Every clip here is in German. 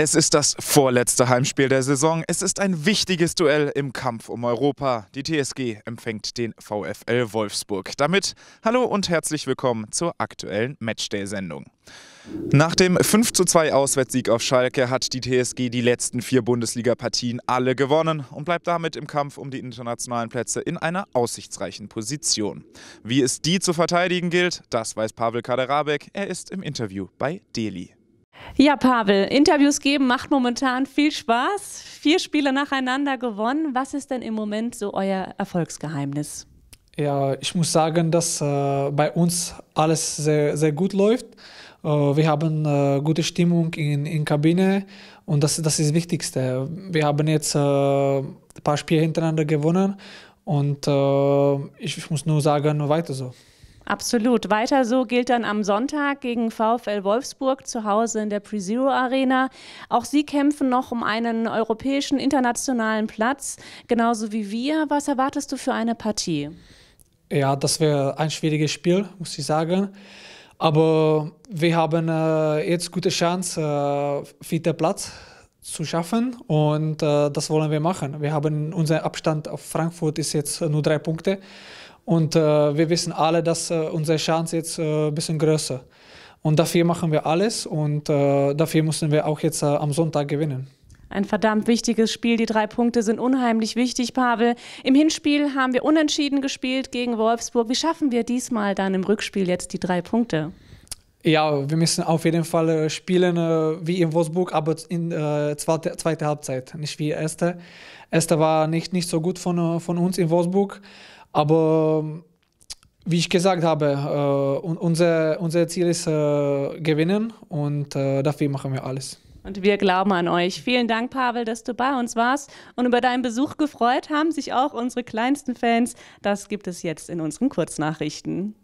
Es ist das vorletzte Heimspiel der Saison. Es ist ein wichtiges Duell im Kampf um Europa. Die TSG empfängt den VfL Wolfsburg. Damit hallo und herzlich willkommen zur aktuellen Matchday-Sendung. Nach dem 5:2 Auswärtssieg auf Schalke hat die TSG die letzten vier Bundesliga-Partien alle gewonnen und bleibt damit im Kampf um die internationalen Plätze in einer aussichtsreichen Position. Wie es die zu verteidigen gilt, das weiß Pavel Kaderabek. Er ist im Interview bei Delhi. Ja, Pavel, Interviews geben macht momentan viel Spaß. Vier Spiele nacheinander gewonnen. Was ist denn im Moment so euer Erfolgsgeheimnis? Ja, ich muss sagen, dass äh, bei uns alles sehr, sehr gut läuft. Äh, wir haben äh, gute Stimmung in, in Kabine und das, das ist das Wichtigste. Wir haben jetzt äh, ein paar Spiele hintereinander gewonnen und äh, ich, ich muss nur sagen, weiter so. Absolut. Weiter so gilt dann am Sonntag gegen VfL Wolfsburg zu Hause in der Pre-Zero Arena. Auch sie kämpfen noch um einen europäischen, internationalen Platz, genauso wie wir. Was erwartest du für eine Partie? Ja, das wäre ein schwieriges Spiel, muss ich sagen. Aber wir haben äh, jetzt gute Chance, äh, vierter Platz zu schaffen und äh, das wollen wir machen. Wir haben unser Abstand auf Frankfurt ist jetzt nur drei Punkte und äh, wir wissen alle, dass äh, unsere Chance jetzt äh, ein bisschen größer und dafür machen wir alles und äh, dafür müssen wir auch jetzt äh, am Sonntag gewinnen. Ein verdammt wichtiges Spiel. Die drei Punkte sind unheimlich wichtig, Pavel. Im Hinspiel haben wir unentschieden gespielt gegen Wolfsburg. Wie schaffen wir diesmal dann im Rückspiel jetzt die drei Punkte? Ja, wir müssen auf jeden Fall äh, spielen äh, wie in Wolfsburg, aber in äh, zweite, zweite Halbzeit, nicht wie erste. Erste war nicht, nicht so gut von, äh, von uns in Wolfsburg, aber ähm, wie ich gesagt habe, äh, unser, unser Ziel ist äh, gewinnen und äh, dafür machen wir alles. Und wir glauben an euch. Vielen Dank, Pavel, dass du bei uns warst und über deinen Besuch gefreut haben sich auch unsere kleinsten Fans. Das gibt es jetzt in unseren Kurznachrichten.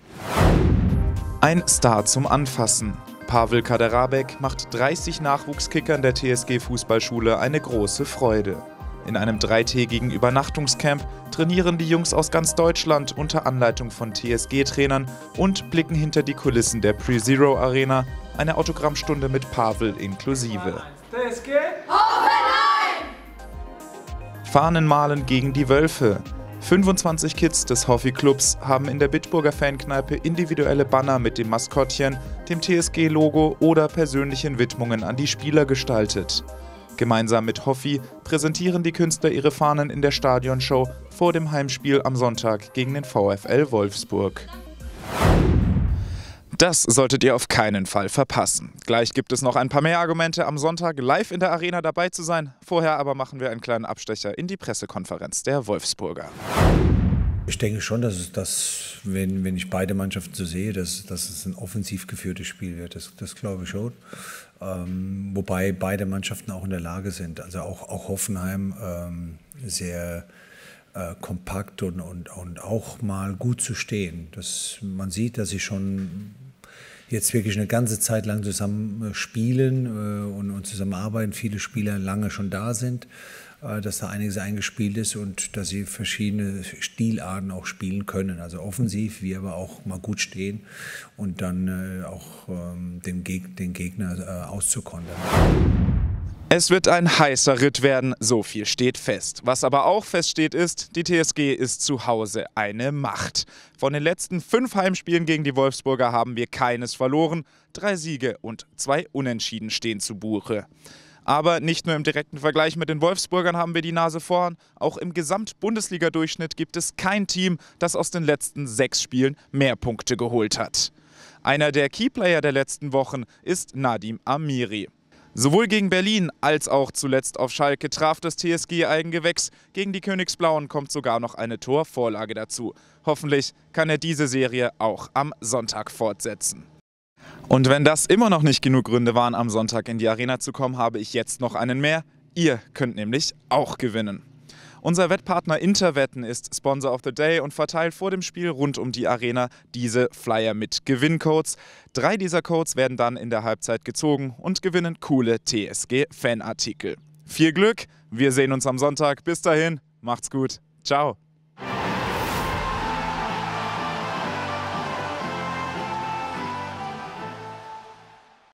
Ein Star zum Anfassen. Pavel Kaderabek macht 30 Nachwuchskickern der TSG Fußballschule eine große Freude. In einem dreitägigen Übernachtungscamp trainieren die Jungs aus ganz Deutschland unter Anleitung von TSG-Trainern und blicken hinter die Kulissen der Pre-Zero Arena, eine Autogrammstunde mit Pavel inklusive. TSG? Hoffenheim! Fahnen malen gegen die Wölfe. 25 Kids des Hoffi Clubs haben in der Bitburger Fankneipe individuelle Banner mit dem Maskottchen, dem TSG-Logo oder persönlichen Widmungen an die Spieler gestaltet. Gemeinsam mit Hoffi präsentieren die Künstler ihre Fahnen in der Stadionshow vor dem Heimspiel am Sonntag gegen den VfL Wolfsburg. Das solltet ihr auf keinen Fall verpassen. Gleich gibt es noch ein paar mehr Argumente am Sonntag live in der Arena dabei zu sein. Vorher aber machen wir einen kleinen Abstecher in die Pressekonferenz der Wolfsburger. Ich denke schon, dass es das, wenn, wenn ich beide Mannschaften so sehe, dass, dass es ein offensiv geführtes Spiel wird. Das, das glaube ich schon. Ähm, wobei beide Mannschaften auch in der Lage sind. Also auch, auch Hoffenheim ähm, sehr äh, kompakt und, und, und auch mal gut zu stehen. Das, man sieht, dass sie schon jetzt wirklich eine ganze Zeit lang zusammen äh, spielen äh, und, und zusammenarbeiten, viele Spieler lange schon da sind, äh, dass da einiges eingespielt ist und dass sie verschiedene Stilarten auch spielen können. Also offensiv, wie aber auch mal gut stehen und dann auch ähm, dem Geg den Gegner auszukontern. Es wird ein heißer Ritt werden, so viel steht fest. Was aber auch feststeht ist, die TSG ist zu Hause eine Macht. Von den letzten fünf Heimspielen gegen die Wolfsburger haben wir keines verloren. Drei Siege und zwei Unentschieden stehen zu Buche. Aber nicht nur im direkten Vergleich mit den Wolfsburgern haben wir die Nase vorn. Auch im Gesamt-Bundesliga-Durchschnitt gibt es kein Team, das aus den letzten sechs Spielen mehr Punkte geholt hat. Einer der Keyplayer der letzten Wochen ist Nadim Amiri. Sowohl gegen Berlin als auch zuletzt auf Schalke traf das TSG Eigengewächs. Gegen die Königsblauen kommt sogar noch eine Torvorlage dazu. Hoffentlich kann er diese Serie auch am Sonntag fortsetzen. Und wenn das immer noch nicht genug Gründe waren, am Sonntag in die Arena zu kommen, habe ich jetzt noch einen mehr. Ihr könnt nämlich auch gewinnen. Unser Wettpartner Interwetten ist Sponsor of the Day und verteilt vor dem Spiel rund um die Arena diese Flyer mit Gewinncodes. Drei dieser Codes werden dann in der Halbzeit gezogen und gewinnen coole TSG-Fanartikel. Viel Glück, wir sehen uns am Sonntag. Bis dahin, macht's gut. Ciao.